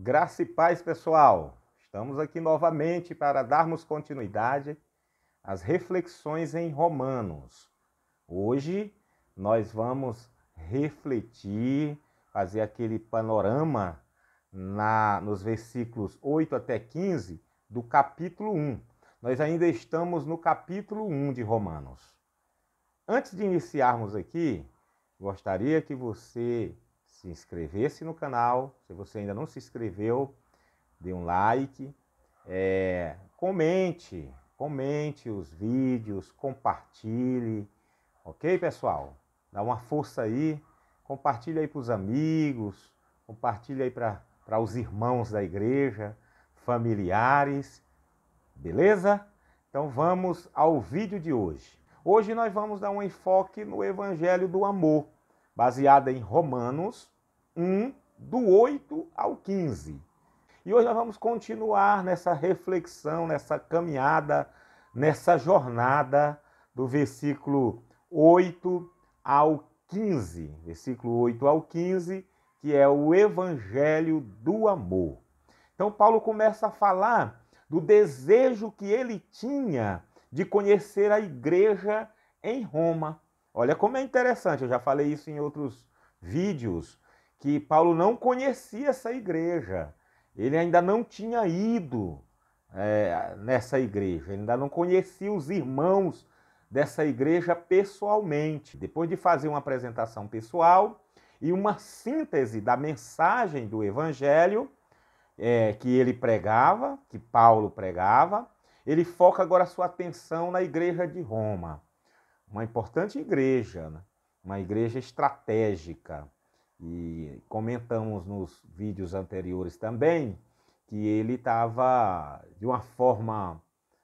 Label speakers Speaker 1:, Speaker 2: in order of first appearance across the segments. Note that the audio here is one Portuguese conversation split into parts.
Speaker 1: Graça e paz, pessoal! Estamos aqui novamente para darmos continuidade às reflexões em Romanos. Hoje nós vamos refletir, fazer aquele panorama na, nos versículos 8 até 15 do capítulo 1. Nós ainda estamos no capítulo 1 de Romanos. Antes de iniciarmos aqui, gostaria que você se inscrevesse no canal. Se você ainda não se inscreveu, dê um like, é, comente, comente os vídeos, compartilhe, ok, pessoal? Dá uma força aí, compartilhe aí para os amigos, compartilhe aí para os irmãos da igreja, familiares, beleza? Então vamos ao vídeo de hoje. Hoje nós vamos dar um enfoque no Evangelho do Amor baseada em Romanos 1, do 8 ao 15. E hoje nós vamos continuar nessa reflexão, nessa caminhada, nessa jornada do versículo 8 ao 15. Versículo 8 ao 15, que é o Evangelho do Amor. Então, Paulo começa a falar do desejo que ele tinha de conhecer a igreja em Roma. Olha como é interessante, eu já falei isso em outros vídeos, que Paulo não conhecia essa igreja, ele ainda não tinha ido é, nessa igreja, ele ainda não conhecia os irmãos dessa igreja pessoalmente. Depois de fazer uma apresentação pessoal e uma síntese da mensagem do evangelho é, que ele pregava, que Paulo pregava, ele foca agora sua atenção na igreja de Roma uma importante igreja, né? uma igreja estratégica. E comentamos nos vídeos anteriores também que ele estava de uma forma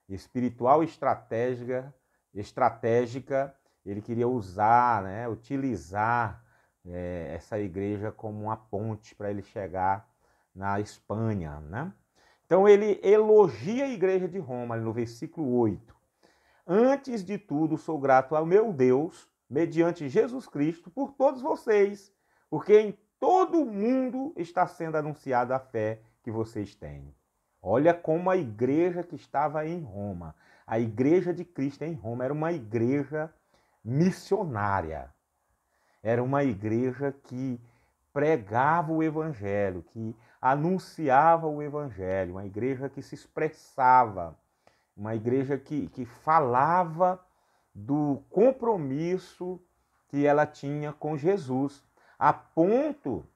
Speaker 1: espiritual estratégica, estratégica, ele queria usar, né, utilizar é, essa igreja como uma ponte para ele chegar na Espanha, né? Então ele elogia a igreja de Roma no versículo 8. Antes de tudo, sou grato ao meu Deus, mediante Jesus Cristo, por todos vocês, porque em todo o mundo está sendo anunciada a fé que vocês têm. Olha como a igreja que estava em Roma, a igreja de Cristo em Roma, era uma igreja missionária. Era uma igreja que pregava o evangelho, que anunciava o evangelho, uma igreja que se expressava uma igreja que, que falava do compromisso que ela tinha com Jesus, a ponto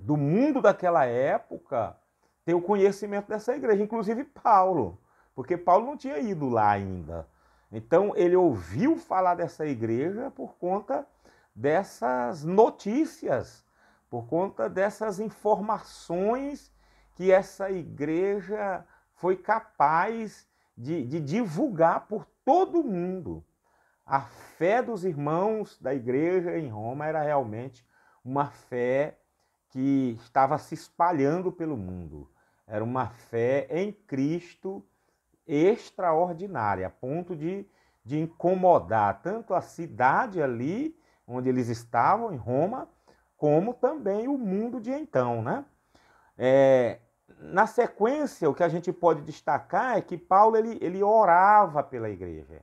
Speaker 1: do mundo daquela época ter o conhecimento dessa igreja, inclusive Paulo, porque Paulo não tinha ido lá ainda. Então ele ouviu falar dessa igreja por conta dessas notícias, por conta dessas informações que essa igreja foi capaz de, de divulgar por todo mundo. A fé dos irmãos da igreja em Roma era realmente uma fé que estava se espalhando pelo mundo. Era uma fé em Cristo extraordinária, a ponto de, de incomodar tanto a cidade ali, onde eles estavam, em Roma, como também o mundo de então. Né? É, na sequência, o que a gente pode destacar é que Paulo ele, ele orava pela igreja.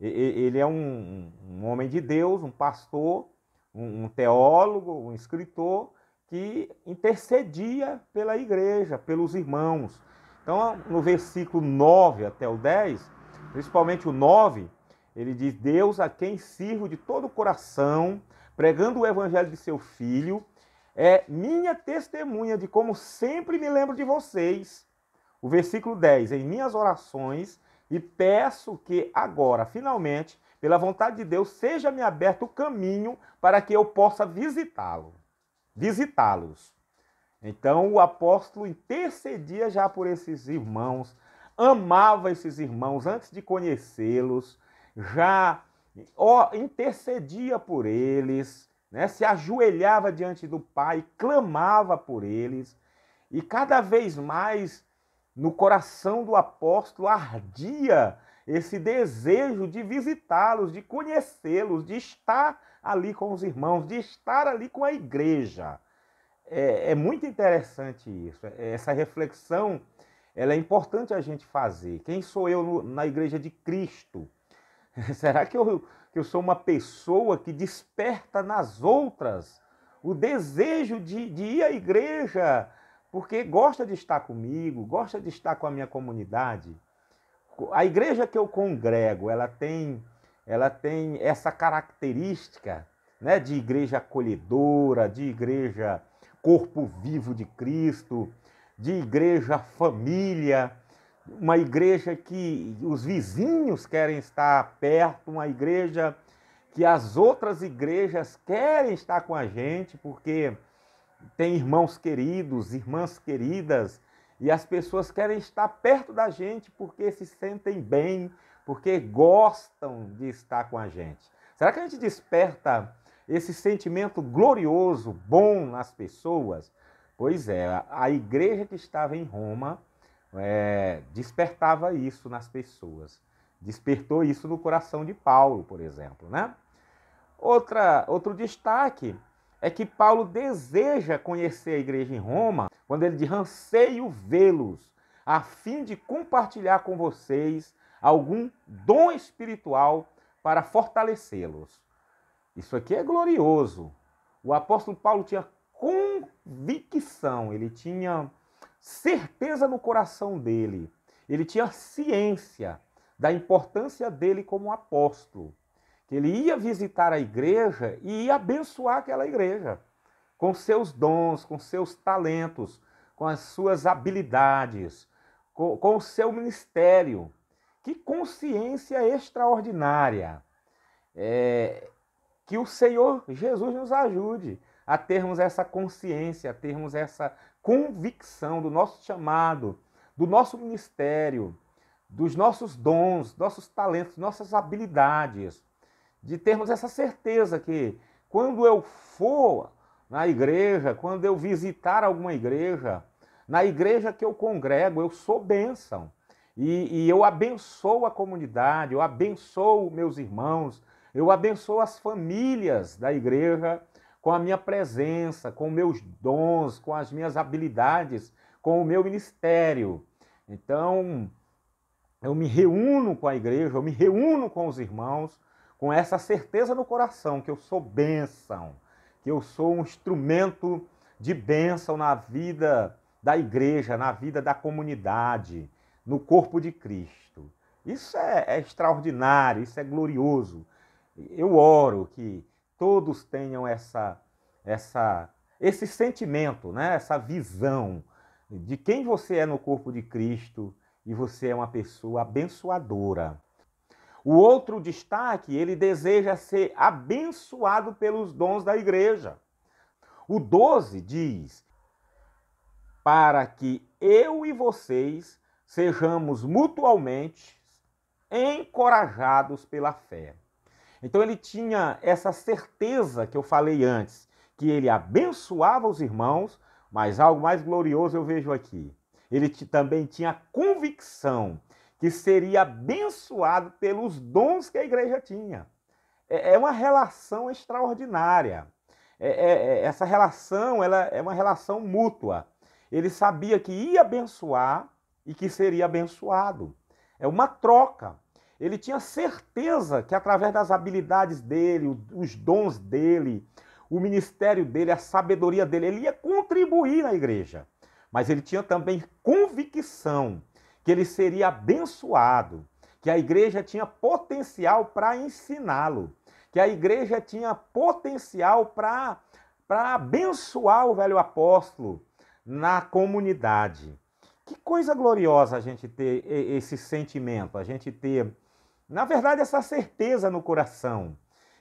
Speaker 1: Ele é um, um homem de Deus, um pastor, um, um teólogo, um escritor que intercedia pela igreja, pelos irmãos. Então, no versículo 9 até o 10, principalmente o 9, ele diz: Deus a quem sirvo de todo o coração, pregando o evangelho de seu filho é minha testemunha de como sempre me lembro de vocês. O versículo 10, em minhas orações, e peço que agora, finalmente, pela vontade de Deus, seja-me aberto o caminho para que eu possa visitá-lo, visitá-los. Então o apóstolo intercedia já por esses irmãos, amava esses irmãos antes de conhecê-los, já intercedia por eles, né? se ajoelhava diante do Pai, clamava por eles, e cada vez mais no coração do apóstolo ardia esse desejo de visitá-los, de conhecê-los, de estar ali com os irmãos, de estar ali com a igreja. É, é, muito interessante isso. É, essa reflexão ela é importante a gente fazer. Quem sou eu no, na igreja de Cristo? Será que eu que eu sou uma pessoa que desperta nas outras o desejo de, de ir à igreja, porque gosta de estar comigo, gosta de estar com a minha comunidade. A igreja que eu congrego, ela tem, ela tem essa característica né, de igreja acolhedora, de igreja corpo vivo de Cristo, de igreja família uma igreja que os vizinhos querem estar perto, uma igreja que as outras igrejas querem estar com a gente, porque tem irmãos queridos, irmãs queridas, e as pessoas querem estar perto da gente porque se sentem bem, porque gostam de estar com a gente. Será que a gente desperta esse sentimento glorioso, bom nas pessoas? Pois é, a igreja que estava em Roma é, despertava isso nas pessoas. Despertou isso no coração de Paulo, por exemplo. Né? Outra, outro destaque é que Paulo deseja conhecer a igreja em Roma quando ele diz: anseio vê-los, a fim de compartilhar com vocês algum dom espiritual para fortalecê-los. Isso aqui é glorioso. O apóstolo Paulo tinha convicção, ele tinha certeza no coração dele, ele tinha ciência da importância dele como apóstolo, que ele ia visitar a igreja e ia abençoar aquela igreja com seus dons, com seus talentos, com as suas habilidades, com, com o seu ministério. Que consciência extraordinária! É, que o Senhor Jesus nos ajude a termos essa consciência, a termos essa convicção do nosso chamado, do nosso ministério, dos nossos dons, nossos talentos, nossas habilidades, de termos essa certeza que quando eu for na igreja, quando eu visitar alguma igreja, na igreja que eu congrego, eu sou bênção. E, e, eu abençoo a comunidade, eu abençoo meus irmãos, eu abençoo as famílias da igreja, com a minha presença, com meus dons, com as minhas habilidades, com o meu ministério. Então, eu me reúno com a igreja, eu me reúno com os irmãos, com essa certeza no coração que eu sou bênção, que eu sou um instrumento de bênção na vida da igreja, na vida da comunidade, no corpo de Cristo. Isso é, é extraordinário, isso é glorioso. Eu oro que todos tenham essa, essa, esse sentimento, né? essa visão de quem você é no corpo de Cristo e você é uma pessoa abençoadora. O outro destaque, ele deseja ser abençoado pelos dons da igreja. O 12 diz: Para que eu e vocês sejamos mutualmente encorajados pela fé. Então ele tinha essa certeza que eu falei antes, que ele abençoava os irmãos, mas algo mais glorioso eu vejo aqui. Ele também tinha convicção que seria abençoado pelos dons que a igreja tinha. É, é uma relação extraordinária. É, é, é, essa relação ela é uma relação mútua. Ele sabia que ia abençoar e que seria abençoado. É uma troca. Ele tinha certeza que através das habilidades dele, os dons dele, o ministério dele, a sabedoria dele, ele ia contribuir na igreja. Mas ele tinha também convicção que ele seria abençoado, que a igreja tinha potencial para ensiná-lo, que a igreja tinha potencial para para abençoar o velho apóstolo na comunidade. Que coisa gloriosa a gente ter esse sentimento, a gente ter na verdade, essa certeza no coração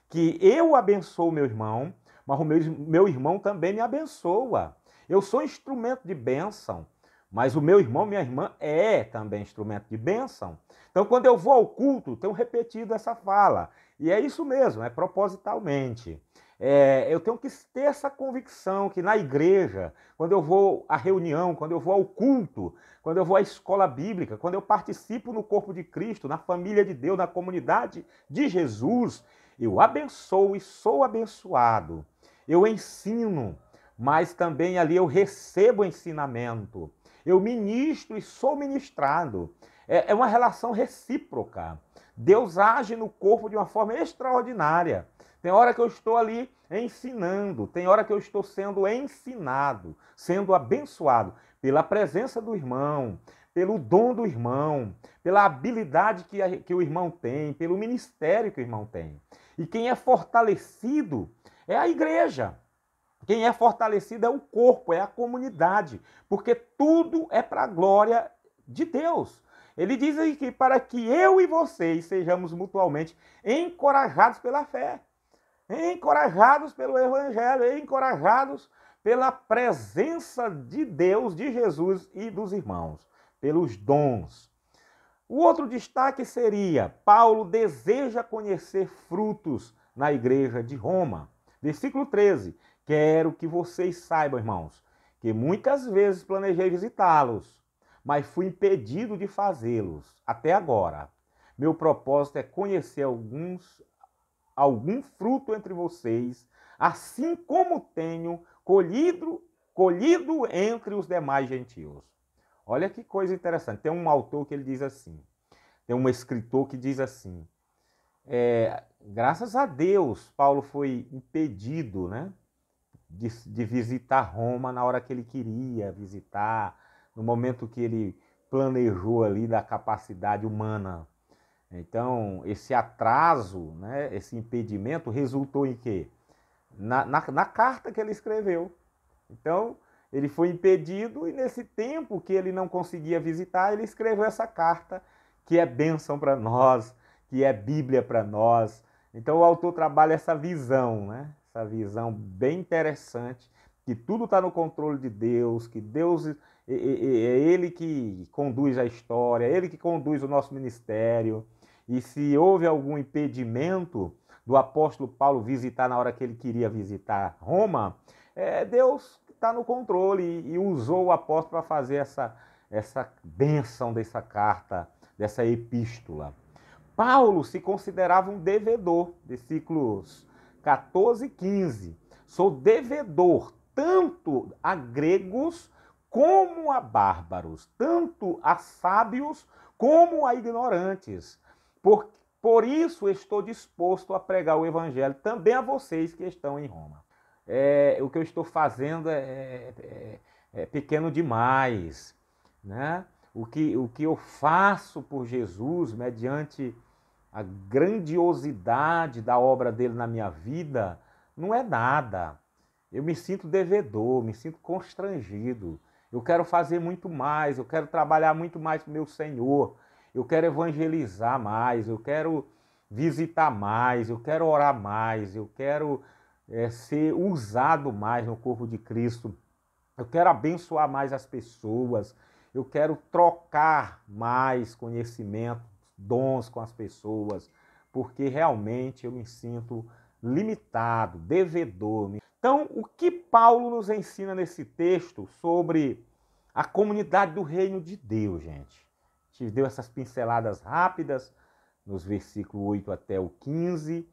Speaker 1: que eu abençoo meu irmão, mas o meu, meu irmão também me abençoa. Eu sou instrumento de bênção, mas o meu irmão, minha irmã é também instrumento de bênção. Então, quando eu vou ao culto, tenho repetido essa fala. E é isso mesmo, é propositalmente. É, eu tenho que ter essa convicção que na igreja, quando eu vou à reunião, quando eu vou ao culto, quando eu vou à escola bíblica, quando eu participo no corpo de Cristo, na família de Deus, na comunidade de Jesus, eu abençoo e sou abençoado. Eu ensino, mas também ali eu recebo ensinamento. Eu ministro e sou ministrado. É, é uma relação recíproca. Deus age no corpo de uma forma extraordinária. Tem hora que eu estou ali ensinando, tem hora que eu estou sendo ensinado, sendo abençoado pela presença do irmão, pelo dom do irmão, pela habilidade que, a, que o irmão tem, pelo ministério que o irmão tem. E quem é fortalecido é a igreja. Quem é fortalecido é o corpo, é a comunidade, porque tudo é para a glória de Deus. Ele diz aí que para que eu e vocês sejamos mutualmente encorajados pela fé encorajados pelo Evangelho, encorajados pela presença de Deus, de Jesus e dos irmãos, pelos dons. O outro destaque seria: Paulo deseja conhecer frutos na igreja de Roma. Versículo 13: Quero que vocês saibam, irmãos, que muitas vezes planejei visitá-los, mas fui impedido de fazê-los até agora. Meu propósito é conhecer alguns algum fruto entre vocês, assim como tenho colhido, colhido entre os demais gentios. Olha que coisa interessante. Tem um autor que ele diz assim, tem um escritor que diz assim, é, graças a Deus, Paulo foi impedido, né? De, de, visitar Roma na hora que ele queria visitar, no momento que ele planejou ali da capacidade humana então, esse atraso, né, esse impedimento resultou em quê? Na, na, na carta que ele escreveu. Então, ele foi impedido e nesse tempo que ele não conseguia visitar, ele escreveu essa carta que é bênção para nós, que é Bíblia para nós. Então o autor trabalha essa visão, né? Essa visão bem interessante que tudo está no controle de Deus, que Deus é, é, Ele que conduz a história, é Ele que conduz o nosso ministério, e se houve algum impedimento do apóstolo Paulo visitar na hora que ele queria visitar Roma, é, Deus está no controle e, e usou o apóstolo para fazer essa, essa bênção dessa carta, dessa epístola. Paulo se considerava um devedor, versículos 14 e 15. Sou devedor tanto a gregos como a bárbaros, tanto a sábios como a ignorantes. Por, por isso estou disposto a pregar o Evangelho também a vocês que estão em Roma. É, o que eu estou fazendo é, é, é, é pequeno demais. Né? O, que, o que eu faço por Jesus, mediante a grandiosidade da obra dele na minha vida, não é nada. Eu me sinto devedor, me sinto constrangido. Eu quero fazer muito mais, eu quero trabalhar muito mais para o meu Senhor eu quero evangelizar mais, eu quero visitar mais, eu quero orar mais, eu quero é, ser usado mais no corpo de Cristo, eu quero abençoar mais as pessoas, eu quero trocar mais conhecimento, dons com as pessoas, porque realmente eu me sinto limitado, devedor. Então, o que Paulo nos ensina nesse texto sobre a comunidade do reino de Deus, gente? te deu essas pinceladas rápidas nos versículos 8 até o 15.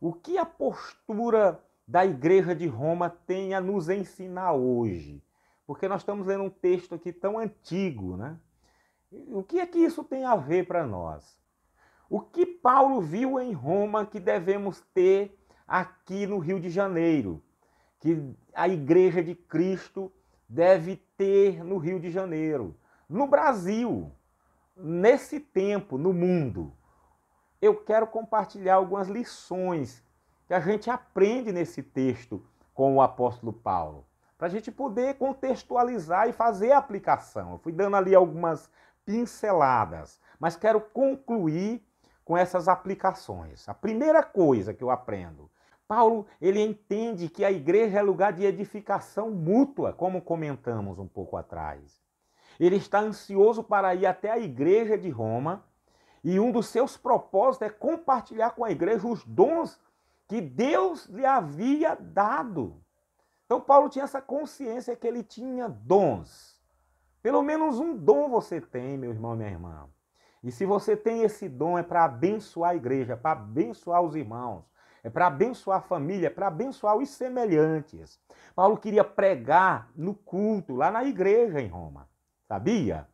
Speaker 1: O que a postura da igreja de Roma tem a nos ensinar hoje? Porque nós estamos lendo um texto aqui tão antigo, né? O que é que isso tem a ver para nós? O que Paulo viu em Roma que devemos ter aqui no Rio de Janeiro? Que a igreja de Cristo deve ter no Rio de Janeiro, no Brasil? nesse tempo no mundo, eu quero compartilhar algumas lições que a gente aprende nesse texto com o apóstolo Paulo, para a gente poder contextualizar e fazer a aplicação. Eu fui dando ali algumas pinceladas, mas quero concluir com essas aplicações. A primeira coisa que eu aprendo, Paulo, ele entende que a igreja é lugar de edificação mútua, como comentamos um pouco atrás. Ele está ansioso para ir até a igreja de Roma e um dos seus propósitos é compartilhar com a igreja os dons que Deus lhe havia dado. Então, Paulo tinha essa consciência que ele tinha dons. Pelo menos um dom você tem, meu irmão, minha irmã. E se você tem esse dom, é para abençoar a igreja, é para abençoar os irmãos, é para abençoar a família, é para abençoar os semelhantes. Paulo queria pregar no culto, lá na igreja em Roma sabia?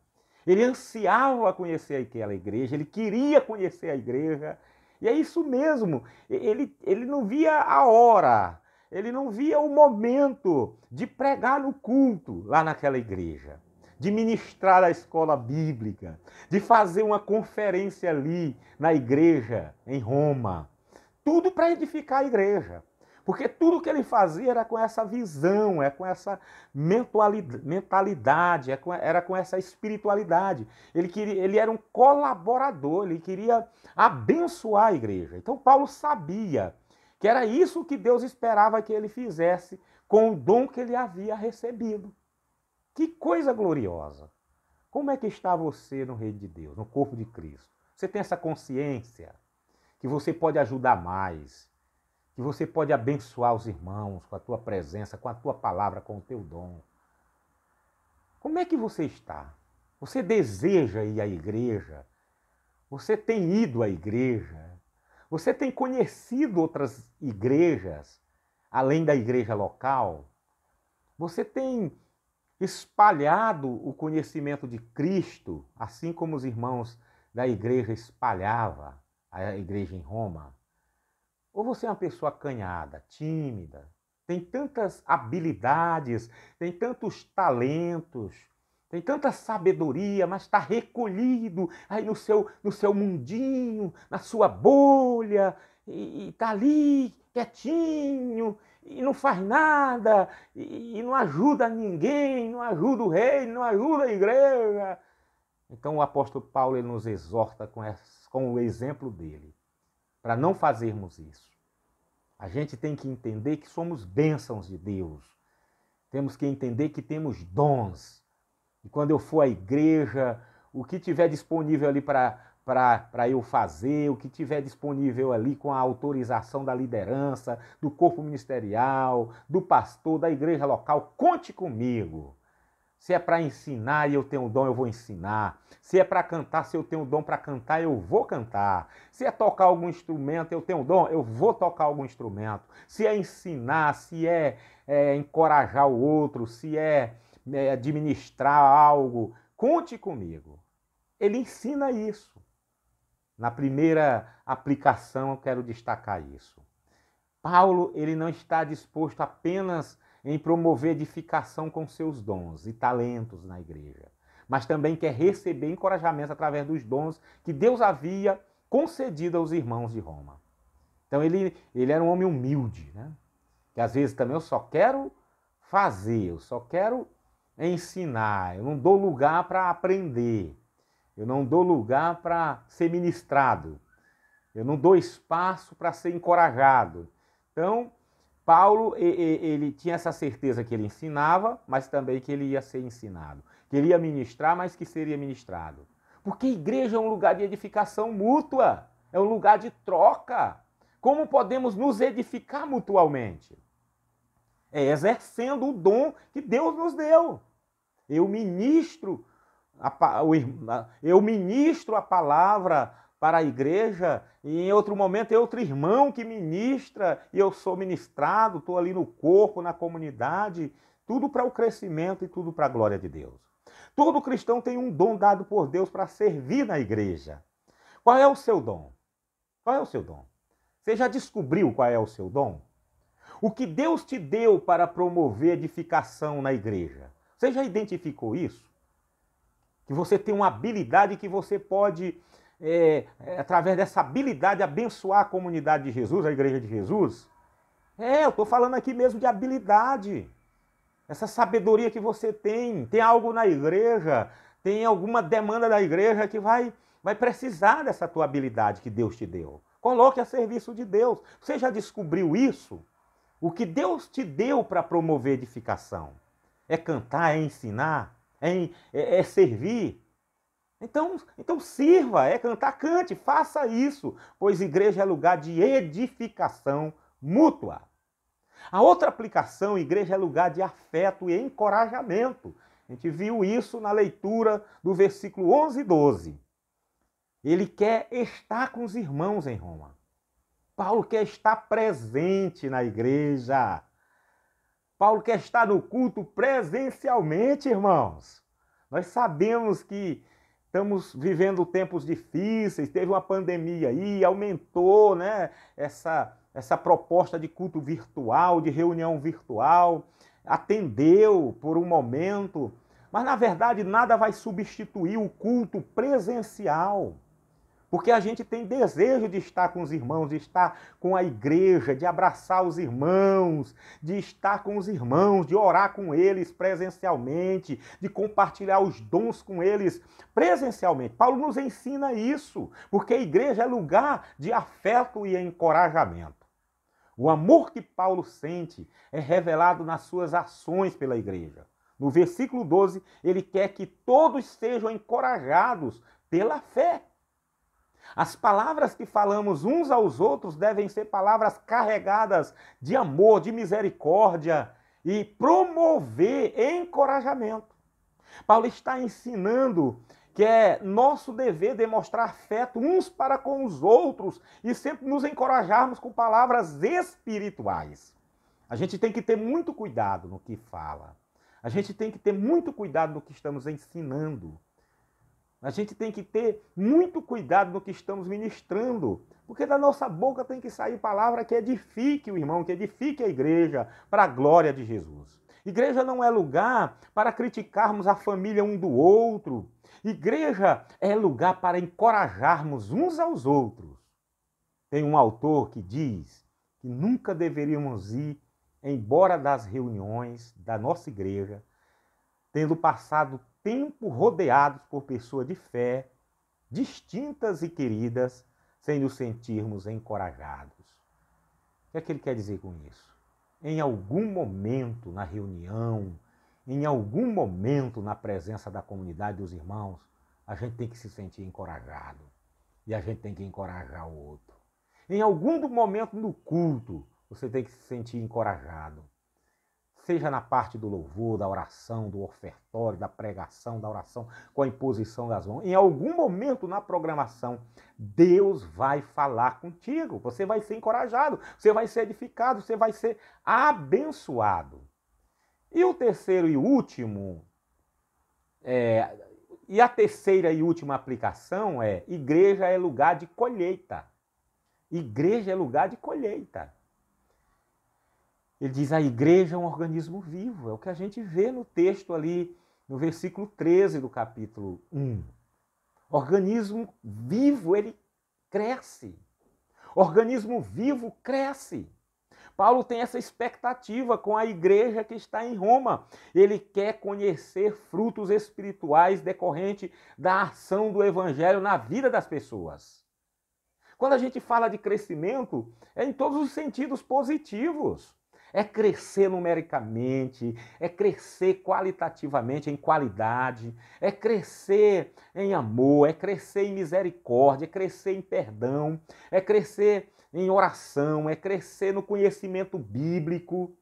Speaker 1: Ele ansiava conhecer aquela igreja, ele queria conhecer a igreja, e é isso mesmo, ele, ele não via a hora, ele não via o momento de pregar no culto lá naquela igreja, de ministrar a escola bíblica, de fazer uma conferência ali na igreja em Roma. Tudo para edificar a igreja. Porque tudo que ele fazia era com essa visão, é com essa mentalidade, é era com essa espiritualidade. Ele, queria, ele era um colaborador, ele queria abençoar a igreja. Então Paulo sabia que era isso que Deus esperava que ele fizesse com o dom que ele havia recebido. Que coisa gloriosa! Como é que está você no reino de Deus, no corpo de Cristo? Você tem essa consciência que você pode ajudar mais, que você pode abençoar os irmãos com a tua presença, com a tua palavra, com o teu dom. Como é que você está? Você deseja ir à igreja? Você tem ido à igreja? Você tem conhecido outras igrejas além da igreja local? Você tem espalhado o conhecimento de Cristo, assim como os irmãos da igreja espalhava a igreja em Roma? Ou você é uma pessoa acanhada, tímida, tem tantas habilidades, tem tantos talentos, tem tanta sabedoria, mas está recolhido aí no seu, no seu mundinho, na sua bolha, e está ali quietinho, e não faz nada, e, e não ajuda ninguém, não ajuda o rei, não ajuda a igreja. Então o apóstolo Paulo nos exorta com, essa, com o exemplo dele para não fazermos isso. A gente tem que entender que somos bênçãos de Deus. Temos que entender que temos dons. E quando eu for à igreja, o que tiver disponível ali para eu fazer, o que tiver disponível ali com a autorização da liderança, do corpo ministerial, do pastor, da igreja local, conte comigo. Se é para ensinar e eu tenho o dom, eu vou ensinar. Se é para cantar, se eu tenho o dom para cantar, eu vou cantar. Se é tocar algum instrumento, eu tenho o dom, eu vou tocar algum instrumento. Se é ensinar, se é, é encorajar o outro, se é, é administrar algo, conte comigo. Ele ensina isso. Na primeira aplicação, eu quero destacar isso. Paulo, ele não está disposto apenas a em promover edificação com seus dons e talentos na igreja, mas também quer receber encorajamentos através dos dons que Deus havia concedido aos irmãos de Roma. Então ele, ele era um homem humilde, né? que às vezes também eu só quero fazer, eu só quero ensinar, eu não dou lugar para aprender, eu não dou lugar para ser ministrado, eu não dou espaço para ser encorajado. Então, Paulo ele tinha essa certeza que ele ensinava, mas também que ele ia ser ensinado, que ele ia ministrar, mas que seria ministrado. Porque a igreja é um lugar de edificação mútua, é um lugar de troca. Como podemos nos edificar mutualmente? É exercendo o dom que Deus nos deu. Eu ministro a, eu ministro a palavra para a igreja, e em outro momento é outro irmão que ministra, e eu sou ministrado, estou ali no corpo, na comunidade, tudo para o crescimento e tudo para a glória de Deus. Todo cristão tem um dom dado por Deus para servir na igreja. Qual é o seu dom? Qual é o seu dom? Você já descobriu qual é o seu dom? O que Deus te deu para promover edificação na igreja? Você já identificou isso? Que você tem uma habilidade que você pode é, é, através dessa habilidade, abençoar a comunidade de Jesus, a igreja de Jesus? É, eu estou falando aqui mesmo de habilidade. Essa sabedoria que você tem, tem algo na igreja, tem alguma demanda da igreja que vai, vai precisar dessa tua habilidade que Deus te deu. Coloque a serviço de Deus. Você já descobriu isso? O que Deus te deu para promover edificação? É cantar, é ensinar, é, é, é servir, então, então sirva, é cantar, cante, faça isso, pois igreja é lugar de edificação mútua. A outra aplicação, igreja é lugar de afeto e encorajamento. A gente viu isso na leitura do versículo 11 e 12. Ele quer estar com os irmãos em Roma. Paulo quer estar presente na igreja. Paulo quer estar no culto presencialmente, irmãos. Nós sabemos que Estamos vivendo tempos difíceis, teve uma pandemia aí, aumentou né, essa, essa proposta de culto virtual, de reunião virtual, atendeu por um momento, mas na verdade nada vai substituir o culto presencial. Porque a gente tem desejo de estar com os irmãos, de estar com a igreja, de abraçar os irmãos, de estar com os irmãos, de orar com eles presencialmente, de compartilhar os dons com eles presencialmente. Paulo nos ensina isso, porque a igreja é lugar de afeto e encorajamento. O amor que Paulo sente é revelado nas suas ações pela igreja. No versículo 12, ele quer que todos sejam encorajados pela fé. As palavras que falamos uns aos outros devem ser palavras carregadas de amor, de misericórdia e promover encorajamento. Paulo está ensinando que é nosso dever demonstrar afeto uns para com os outros e sempre nos encorajarmos com palavras espirituais. A gente tem que ter muito cuidado no que fala. A gente tem que ter muito cuidado no que estamos ensinando. A gente tem que ter muito cuidado no que estamos ministrando, porque da nossa boca tem que sair palavra que edifique o irmão, que edifique a igreja, para a glória de Jesus. Igreja não é lugar para criticarmos a família um do outro. Igreja é lugar para encorajarmos uns aos outros. Tem um autor que diz que nunca deveríamos ir embora das reuniões da nossa igreja, tendo passado tempo rodeados por pessoas de fé, distintas e queridas, sem nos sentirmos encorajados. O que é que ele quer dizer com isso? Em algum momento na reunião, em algum momento na presença da comunidade dos irmãos, a gente tem que se sentir encorajado e a gente tem que encorajar o outro. Em algum momento no culto, você tem que se sentir encorajado seja na parte do louvor, da oração, do ofertório, da pregação, da oração com a imposição das mãos. Em algum momento na programação, Deus vai falar contigo. Você vai ser encorajado, você vai ser edificado, você vai ser abençoado. E o terceiro e último, é, e a terceira e última aplicação é: igreja é lugar de colheita. Igreja é lugar de colheita. Ele diz: a igreja é um organismo vivo. É o que a gente vê no texto ali, no versículo 13 do capítulo 1. Organismo vivo, ele cresce. Organismo vivo cresce. Paulo tem essa expectativa com a igreja que está em Roma. Ele quer conhecer frutos espirituais decorrente da ação do evangelho na vida das pessoas. Quando a gente fala de crescimento, é em todos os sentidos positivos. É crescer numericamente, é crescer qualitativamente em qualidade, é crescer em amor, é crescer em misericórdia, é crescer em perdão, é crescer em oração, é crescer no conhecimento bíblico.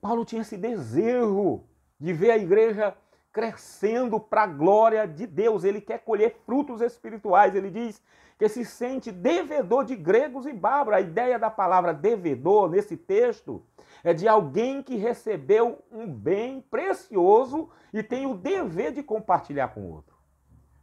Speaker 1: Paulo tinha esse desejo de ver a igreja crescendo para a glória de Deus. Ele quer colher frutos espirituais. Ele diz que se sente devedor de gregos e bárbaros. A ideia da palavra devedor nesse texto é de alguém que recebeu um bem precioso e tem o dever de compartilhar com o outro.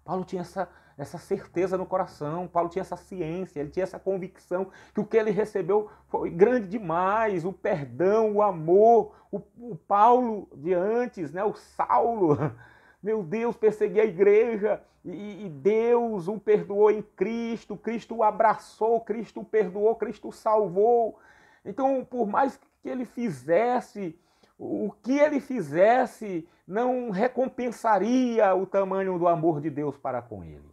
Speaker 1: Paulo tinha essa, essa certeza no coração, Paulo tinha essa ciência, ele tinha essa convicção que o que ele recebeu foi grande demais, o perdão, o amor, o, o Paulo de antes, né, o Saulo, meu Deus, persegui a igreja e, e, Deus o perdoou em Cristo, Cristo o abraçou, Cristo o perdoou, Cristo o salvou. Então, por mais que ele fizesse, o que ele fizesse não recompensaria o tamanho do amor de Deus para com ele.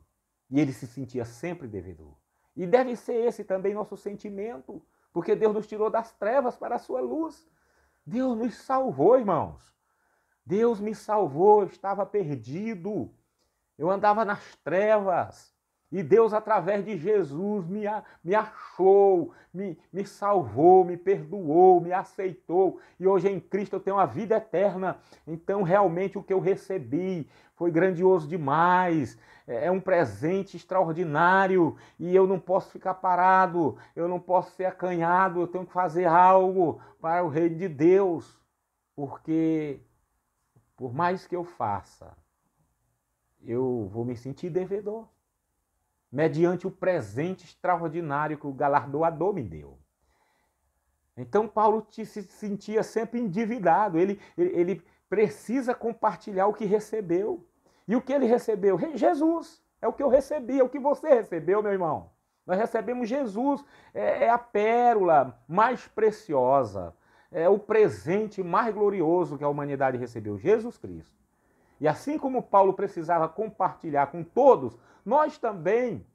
Speaker 1: E ele se sentia sempre devedor. E deve ser esse também nosso sentimento, porque Deus nos tirou das trevas para a sua luz. Deus nos salvou, irmãos. Deus me salvou, eu estava perdido. Eu andava nas trevas. E Deus, através de Jesus, me, me achou, me, me salvou, me perdoou, me aceitou. E hoje em Cristo eu tenho a vida eterna. Então, realmente, o que eu recebi foi grandioso demais. É, é um presente extraordinário. E eu não posso ficar parado, eu não posso ser acanhado. Eu tenho que fazer algo para o reino de Deus. Porque, por mais que eu faça, eu vou me sentir devedor mediante o presente extraordinário que o galardoador me deu. Então, Paulo se sentia sempre endividado, ele, ele precisa compartilhar o que recebeu. E o que ele recebeu? Jesus. É o que eu recebi, é o que você recebeu, meu irmão. Nós recebemos Jesus, é, é a pérola mais preciosa, é o presente mais glorioso que a humanidade recebeu, Jesus Cristo. E assim como Paulo precisava compartilhar com todos, nós também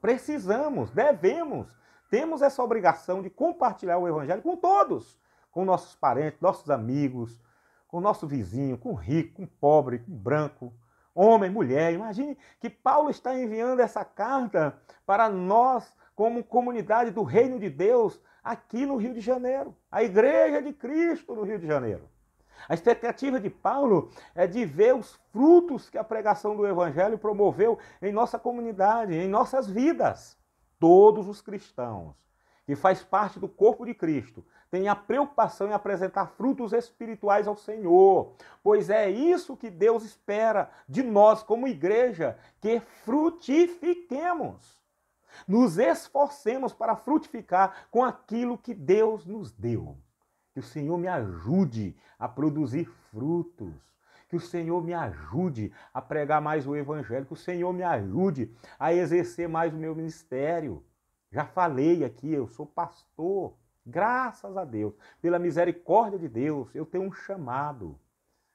Speaker 1: precisamos, devemos, temos essa obrigação de compartilhar o Evangelho com todos, com nossos parentes, nossos amigos, com nosso vizinho, com rico, com pobre, com branco, homem, mulher. Imagine que Paulo está enviando essa carta para nós, como comunidade do Reino de Deus, aqui no Rio de Janeiro, a Igreja de Cristo no Rio de Janeiro. A expectativa de Paulo é de ver os frutos que a pregação do Evangelho promoveu em nossa comunidade, em nossas vidas. Todos os cristãos que faz parte do corpo de Cristo têm a preocupação em apresentar frutos espirituais ao Senhor, pois é isso que Deus espera de nós como igreja, que frutifiquemos. Nos esforcemos para frutificar com aquilo que Deus nos deu. Que o Senhor me ajude a produzir frutos. Que o Senhor me ajude a pregar mais o Evangelho. Que o Senhor me ajude a exercer mais o meu ministério. Já falei aqui, eu sou pastor. Graças a Deus, pela misericórdia de Deus, eu tenho um chamado.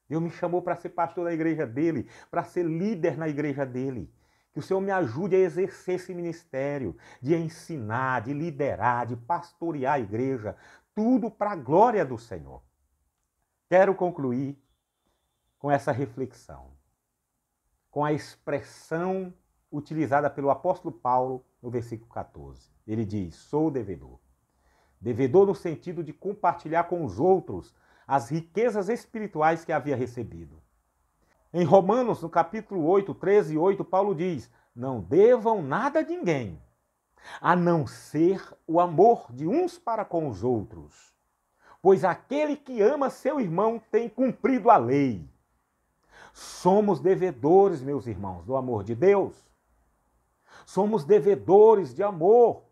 Speaker 1: Deus me chamou para ser pastor da igreja dele, para ser líder na igreja dele. Que o Senhor me ajude a exercer esse ministério, de ensinar, de liderar, de pastorear a igreja, tudo para a glória do Senhor. Quero concluir com essa reflexão, com a expressão utilizada pelo apóstolo Paulo no versículo 14. Ele diz: Sou devedor. Devedor no sentido de compartilhar com os outros as riquezas espirituais que havia recebido. Em Romanos, no capítulo 8, 13 e 8, Paulo diz: Não devam nada a ninguém, a não ser o amor de uns para com os outros. Pois aquele que ama seu irmão tem cumprido a lei. Somos devedores, meus irmãos, do amor de Deus. Somos devedores de amor.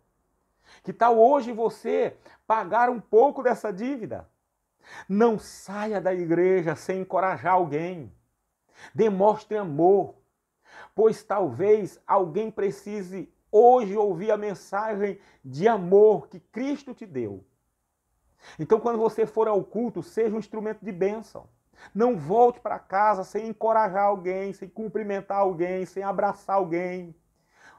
Speaker 1: Que tal hoje você pagar um pouco dessa dívida? Não saia da igreja sem encorajar alguém. Demonstre amor, pois talvez alguém precise hoje ouvir a mensagem de amor que Cristo te deu. Então, quando você for ao culto, seja um instrumento de bênção. Não volte para casa sem encorajar alguém, sem cumprimentar alguém, sem abraçar alguém.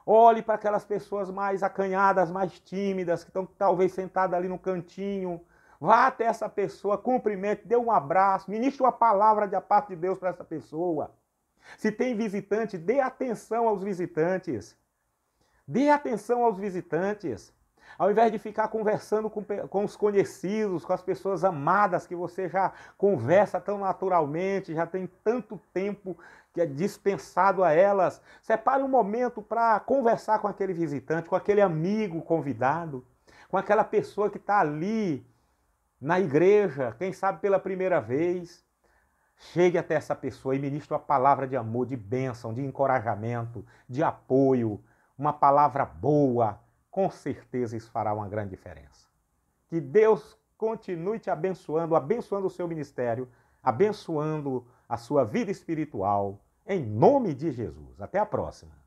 Speaker 1: Olhe para aquelas pessoas mais acanhadas, mais tímidas, que estão talvez sentadas ali no cantinho. Vá até essa pessoa, cumprimente, dê um abraço, ministre uma palavra de parte de Deus para essa pessoa. Se tem visitante, dê atenção aos visitantes. Dê atenção aos visitantes. Ao invés de ficar conversando com, com, os conhecidos, com as pessoas amadas que você já conversa tão naturalmente, já tem tanto tempo que é dispensado a elas, separe um momento para conversar com aquele visitante, com aquele amigo convidado, com aquela pessoa que está ali na igreja, quem sabe pela primeira vez. Chegue até essa pessoa e ministre uma palavra de amor, de bênção, de encorajamento, de apoio uma palavra boa, com certeza isso fará uma grande diferença. Que Deus continue te abençoando, abençoando o seu ministério, abençoando a sua vida espiritual, em nome de Jesus. Até a próxima.